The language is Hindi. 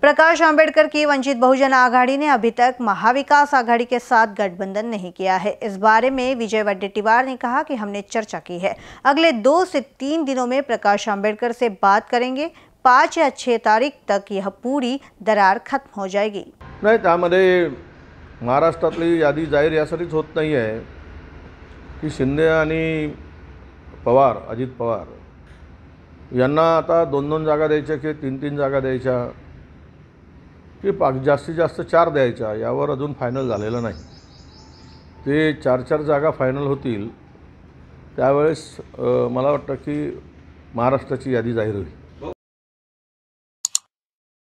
प्रकाश अंबेडकर की वंचित बहुजन आघाड़ी ने अभी तक महाविकास आघाड़ी के साथ गठबंधन नहीं किया है इस बारे में विजय वड्डेटीवार ने कहा कि हमने चर्चा की है अगले दो से तीन दिनों में प्रकाश अंबेडकर से बात करेंगे पाँच या छः तारीख तक यह पूरी दरार खत्म हो जाएगी नहीं तो महाराष्ट्र महाराष्ट्रातली तो यादी जाहीर यासाठीच होत नहीं है की शिंदे पवार अजित पवार आता दोन दोन जागा दयाच तीन तीन जागा दयाचा की पाक जास्तीत जास्त चार द्यायच्या यावर अजून फायनल झालेलं नाही ते चार चार जागा फायनल होतील त्यावेळेस मला वाटतं की महाराष्ट्राची यादी जाहीर होईल